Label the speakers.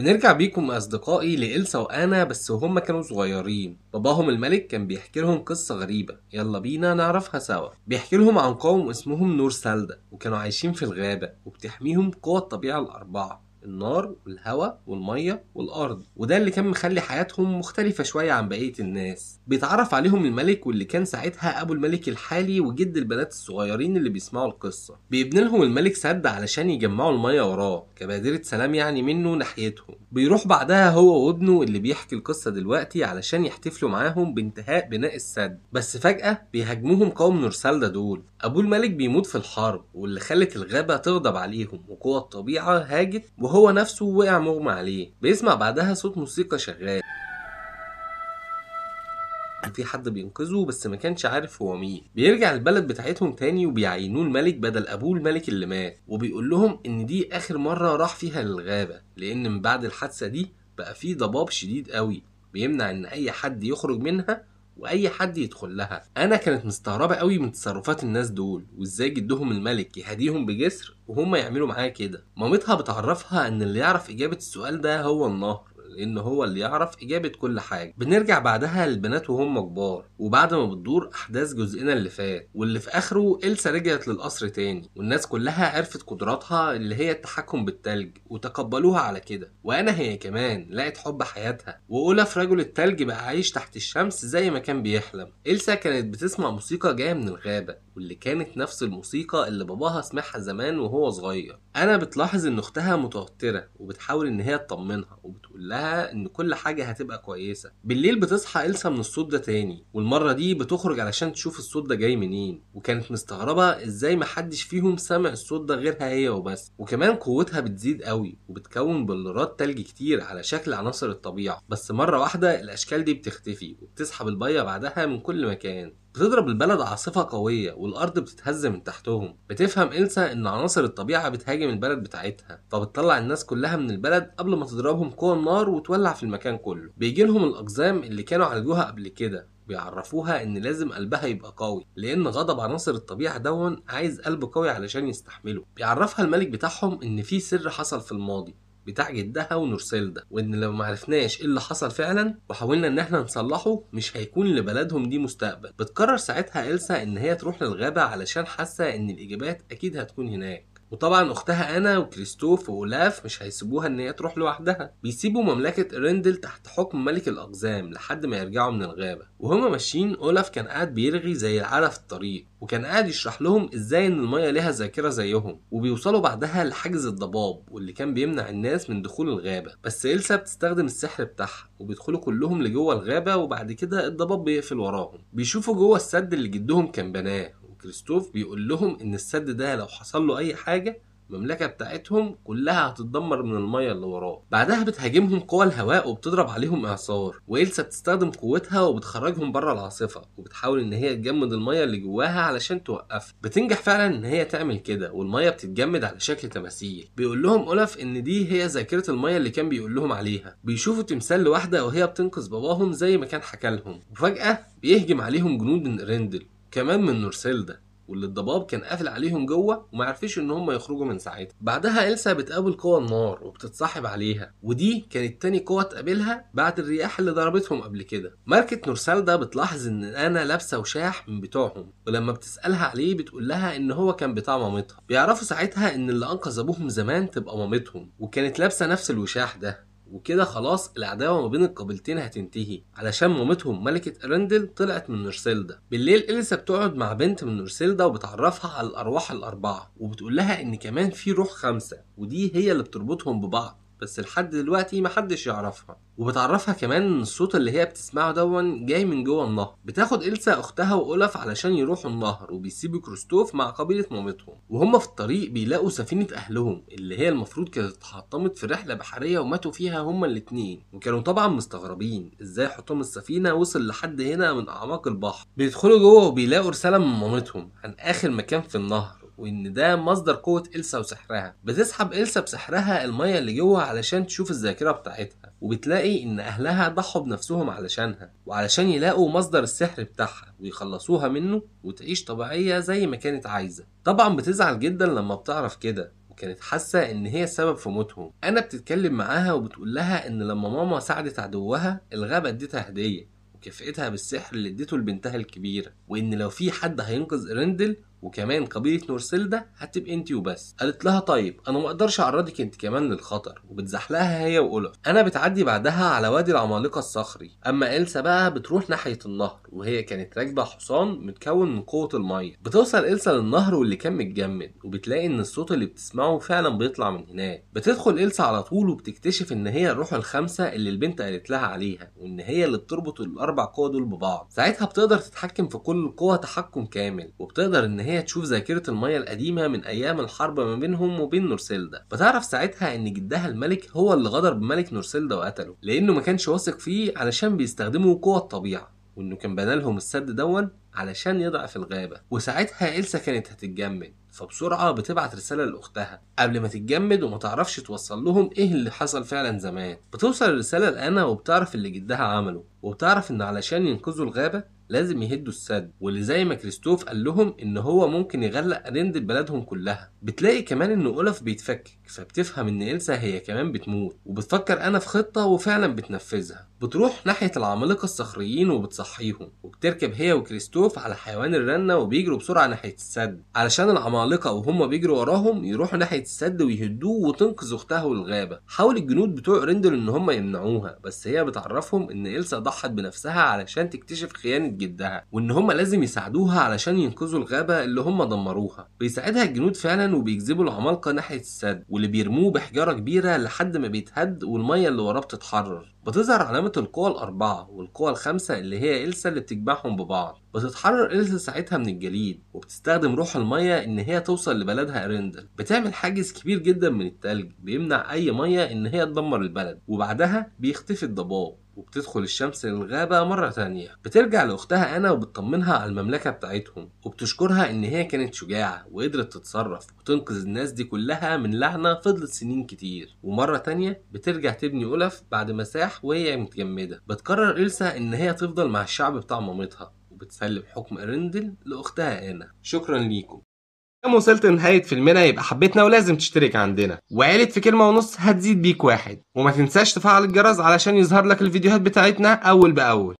Speaker 1: بنرجع بيكم أصدقائي لإلسا وأنا بس وهم كانوا صغيرين باباهم الملك كان بيحكي لهم قصة غريبة يلا بينا نعرفها سوا بيحكي لهم عن قوم اسمهم نور سالدة وكانوا عايشين في الغابة وبتحميهم قوة الطبيعة الأربعة النار والهواء والميه والارض وده اللي كان مخلي حياتهم مختلفه شويه عن بقيه الناس بيتعرف عليهم الملك واللي كان ساعتها ابو الملك الحالي وجد البنات الصغيرين اللي بيسمعوا القصه بيبني لهم الملك سد علشان يجمعوا الميه وراه كبادره سلام يعني منه ناحيتهم بيروح بعدها هو وابنه اللي بيحكي القصه دلوقتي علشان يحتفلوا معاهم بانتهاء بناء السد بس فجاه بيهاجموهم قوم نورسالدا دول ابو الملك بيموت في الحرب واللي خلت الغابه تغضب عليهم وقوى الطبيعه هاجت وهو نفسه وقع مغمى عليه بيسمع بعدها صوت موسيقى شغال في حد بينقذه بس ما كانش عارف هو مين بيرجع البلد بتاعتهم تاني وبيعينوه الملك بدل ابوه الملك اللي مات وبيقول لهم ان دي اخر مره راح فيها للغابه لان من بعد الحادثه دي بقى في ضباب شديد قوي بيمنع ان اي حد يخرج منها واي حد يدخل لها انا كانت مستغربه قوي من تصرفات الناس دول وازاي جدهم الملك يهديهم بجسر وهم يعملوا معاها كده مامتها بتعرفها ان اللي يعرف اجابه السؤال ده هو النهر لان هو اللي يعرف اجابه كل حاجه بنرجع بعدها للبنات وهم كبار وبعد ما بتدور احداث جزئنا اللي فات واللي في اخره إلسا رجعت للقصر تاني والناس كلها عرفت قدراتها اللي هي التحكم بالتلج وتقبلوها على كده وانا هي كمان لقت حب حياتها واولاف رجل التلج بقى عايش تحت الشمس زي ما كان بيحلم إلسا كانت بتسمع موسيقى جايه من الغابه واللي كانت نفس الموسيقى اللي باباها سمعها زمان وهو صغير انا بتلاحظ ان اختها متوتره وبتحاول ان هي تطمنها وبتقول كلها ان كل حاجه هتبقى كويسه بالليل بتصحى إلسا من الصوت ده تاني والمره دي بتخرج علشان تشوف الصوت ده جاي منين وكانت مستغربه ازاي محدش فيهم سمع الصوت ده غيرها هي وبس وكمان قوتها بتزيد قوي وبتكون بلورات تلج كتير على شكل عناصر الطبيعه بس مره واحده الاشكال دي بتختفي وبتسحب البيه بعدها من كل مكان بتضرب البلد عاصفة قوية والأرض بتتهز من تحتهم بتفهم إلسا إن عناصر الطبيعة بتهاجم البلد بتاعتها فبتطلع الناس كلها من البلد قبل ما تضربهم قوى النار وتولع في المكان كله بيجيلهم الأقزام اللي كانوا عالجوها قبل كده بيعرفوها ان لازم قلبها يبقى قوي لان غضب عناصر الطبيعه دون عايز قلب قوي علشان يستحمله بيعرفها الملك بتاعهم ان في سر حصل في الماضي بتاع جدها ده وان لو ما عرفناش ايه اللي حصل فعلا وحاولنا ان احنا نصلحه مش هيكون لبلدهم دي مستقبل بتقرر ساعتها إلسا ان هي تروح للغابة علشان حاسة ان الاجابات اكيد هتكون هناك وطبعا اختها انا وكريستوف واولاف مش هيسيبوها ان هي تروح لوحدها بيسيبوا مملكه ارندل تحت حكم ملك الاقزام لحد ما يرجعوا من الغابه وهما ماشيين اولاف كان قاعد بيرغي زي في الطريق وكان قاعد يشرح لهم ازاي ان الميه ليها ذاكره زيهم وبيوصلوا بعدها لحجز الضباب واللي كان بيمنع الناس من دخول الغابه بس إلسا بتستخدم السحر بتاعها وبيدخلوا كلهم لجوه الغابه وبعد كده الضباب بيقفل وراهم بيشوفوا جوه السد اللي جدهم كان بناه كريستوف بيقول لهم ان السد ده لو حصل له اي حاجه المملكه بتاعتهم كلها هتتدمر من الميه اللي وراه بعدها بتهاجمهم قوى الهواء وبتضرب عليهم اعصار وإلسا بتستخدم قوتها وبتخرجهم بره العاصفه وبتحاول ان هي تجمد الميه اللي جواها علشان توقفها بتنجح فعلا ان هي تعمل كده والميه بتتجمد على شكل تماثيل بيقول لهم اولف ان دي هي ذاكره الميه اللي كان بيقول لهم عليها بيشوفوا تمثال لواحده وهي بتنقذ باباهم زي ما كان حكى لهم وفجاه بيهجم عليهم جنود من ريندل كمان من نورسيلدا واللي الضباب كان قافل عليهم جوه وما عرفش ان هم يخرجوا من ساعتها بعدها إلسا بتقابل قوى النار وبتتصاحب عليها ودي كانت تاني قوة تقابلها بعد الرياح اللي ضربتهم قبل كده ماركة نورسالدا بتلاحظ ان انا لابسه وشاح من بتوعهم ولما بتسألها عليه بتقول لها ان هو كان بتاع مامتها بيعرفوا ساعتها ان اللي انقذ ابوهم زمان تبقى مامتهم وكانت لابسه نفس الوشاح ده وكده خلاص العداوه ما بين القبيلتين هتنتهي علشان مامتهم ملكه ارندل طلعت من نورسيلدا بالليل اليسا بتقعد مع بنت من نورسيلدا وبتعرفها على الارواح الاربعه وبتقول لها ان كمان في روح خمسه ودي هي اللي بتربطهم ببعض بس لحد دلوقتي محدش يعرفها وبتعرفها كمان الصوت اللي هي بتسمعه دون جاي من جوه النهر بتاخد إلسا أختها وأولف علشان يروحوا النهر وبيسيبوا كريستوف مع قبيلة مامتهم وهم في الطريق بيلاقوا سفينة أهلهم اللي هي المفروض كانت اتحطمت في رحلة بحرية وماتوا فيها هما الاتنين وكانوا طبعا مستغربين إزاي حطام السفينة وصل لحد هنا من أعماق البحر بيدخلوا جوه وبيلاقوا رسالة من مامتهم عن آخر مكان في النهر وان ده مصدر قوه إلسا وسحرها بتسحب إلسا بسحرها الميه اللي جوه علشان تشوف الذاكره بتاعتها وبتلاقي ان اهلها ضحوا بنفسهم علشانها وعلشان يلاقوا مصدر السحر بتاعها ويخلصوها منه وتعيش طبيعيه زي ما كانت عايزه طبعا بتزعل جدا لما بتعرف كده كانت حاسة إن هي السبب في موتهم أنا بتتكلم معاها وبتقول لها إن لما ماما ساعدت عدوها الغابة اديتها هدية وكافئتها بالسحر اللي اديته لبنتها الكبيرة وإن لو في حد هينقذ إرندل وكمان قبيله نورسيلدا هتبقى انت وبس قالت لها طيب انا ما اقدرش اعرضك انت كمان للخطر وبتزحلقها هي واولف انا بتعدي بعدها على وادي العمالقه الصخري اما إلسا بقى بتروح ناحيه النهر وهي كانت راكبه حصان متكون من قوه الميه بتوصل إلسا للنهر واللي كان متجمد وبتلاقي ان الصوت اللي بتسمعه فعلا بيطلع من هناك بتدخل إلسا على طول وبتكتشف ان هي الروح الخمسة اللي البنت قالت لها عليها وان هي اللي بتربط الاربع قوى دول ببعض ساعتها بتقدر تتحكم في كل قوه تحكم كامل وبتقدر ان هي هي تشوف ذاكرة المية القديمة من أيام الحرب ما بينهم وبين نورسيلدا بتعرف ساعتها إن جدها الملك هو اللي غدر بملك نورسيلدا وقتله لأنه ما كانش واثق فيه علشان بيستخدموا قوة الطبيعة وإنه كان بنالهم السد دون علشان يضعف الغابة وساعتها إلسا كانت هتتجمد فبسرعة بتبعت رسالة لأختها قبل ما تتجمد وما تعرفش توصل لهم إيه اللي حصل فعلا زمان بتوصل الرسالة لأنا وبتعرف اللي جدها عمله وبتعرف إن علشان ينقذوا الغابة لازم يهدوا السد واللي زي ما كريستوف قال لهم ان هو ممكن يغلق رند بلدهم كلها بتلاقي كمان ان اولف بيتفكك فبتفهم ان انسا هي كمان بتموت وبتفكر انا في خطه وفعلا بتنفذها بتروح ناحية العمالقة الصخريين وبتصحيهم وبتركب هي وكريستوف على حيوان الرنة وبيجروا بسرعة ناحية السد علشان العمالقة وهم بيجروا وراهم يروحوا ناحية السد ويهدوه وتنقذ أختها والغابة حاول الجنود بتوع رندل إن هم يمنعوها بس هي بتعرفهم إن إلسا ضحت بنفسها علشان تكتشف خيانة جدها وإن هم لازم يساعدوها علشان ينقذوا الغابة اللي هم دمروها بيساعدها الجنود فعلا وبيجذبوا العمالقة ناحية السد واللي بيرموه بحجارة كبيرة لحد ما بيتهد والمية اللي وراه بتتحرر بتظهر علامة القوى الأربعة والقوى الخمسة اللي هي إلسا اللي بتجمعهم ببعض بتتحرر إلسا ساعتها من الجليد وبتستخدم روح المية إن هي توصل لبلدها إريندل بتعمل حاجز كبير جدا من التلج بيمنع أي مية إن هي تدمر البلد وبعدها بيختفي الضباب وبتدخل الشمس للغابة مرة تانية بترجع لأختها أنا وبتطمنها على المملكة بتاعتهم وبتشكرها إن هي كانت شجاعة وقدرت تتصرف وتنقذ الناس دي كلها من لعنة فضلت سنين كتير ومرة تانية بترجع تبني أولف بعد مساح وهي متجمدة بتقرر إلسا إن هي تفضل مع الشعب بتاع مامتها وبتسلم حكم أرندل لأختها أنا شكرا ليكم كم وصلت لنهاية فيلمنا يبقى حبيتنا ولازم تشترك عندنا وعيلة في كلمة ونص هتزيد بيك واحد وما تنساش تفعل الجرس علشان يظهر لك الفيديوهات بتاعتنا أول بأول